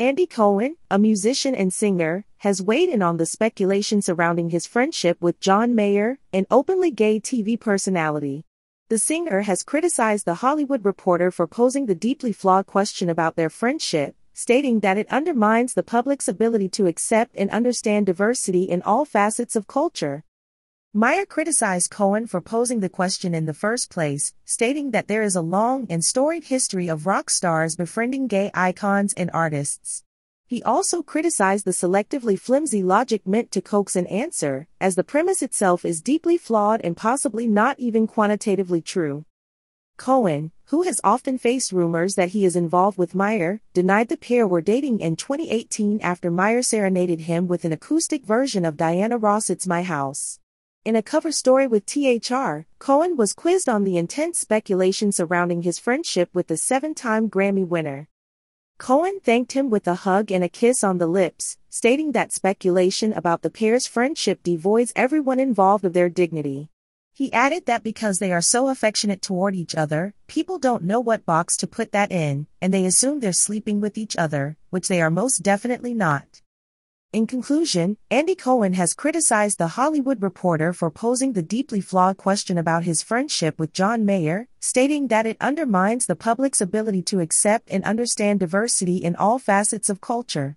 Andy Cohen, a musician and singer, has weighed in on the speculation surrounding his friendship with John Mayer, an openly gay TV personality. The singer has criticized The Hollywood Reporter for posing the deeply flawed question about their friendship, stating that it undermines the public's ability to accept and understand diversity in all facets of culture. Meyer criticized Cohen for posing the question in the first place, stating that there is a long and storied history of rock stars befriending gay icons and artists. He also criticized the selectively flimsy logic meant to coax an answer, as the premise itself is deeply flawed and possibly not even quantitatively true. Cohen, who has often faced rumors that he is involved with Meyer, denied the pair were dating in 2018 after Meyer serenaded him with an acoustic version of Diana Ross' My House. In a cover story with THR, Cohen was quizzed on the intense speculation surrounding his friendship with the seven time Grammy winner. Cohen thanked him with a hug and a kiss on the lips, stating that speculation about the pair's friendship devoids everyone involved of their dignity. He added that because they are so affectionate toward each other, people don't know what box to put that in, and they assume they're sleeping with each other, which they are most definitely not. In conclusion, Andy Cohen has criticized The Hollywood Reporter for posing the deeply flawed question about his friendship with John Mayer, stating that it undermines the public's ability to accept and understand diversity in all facets of culture.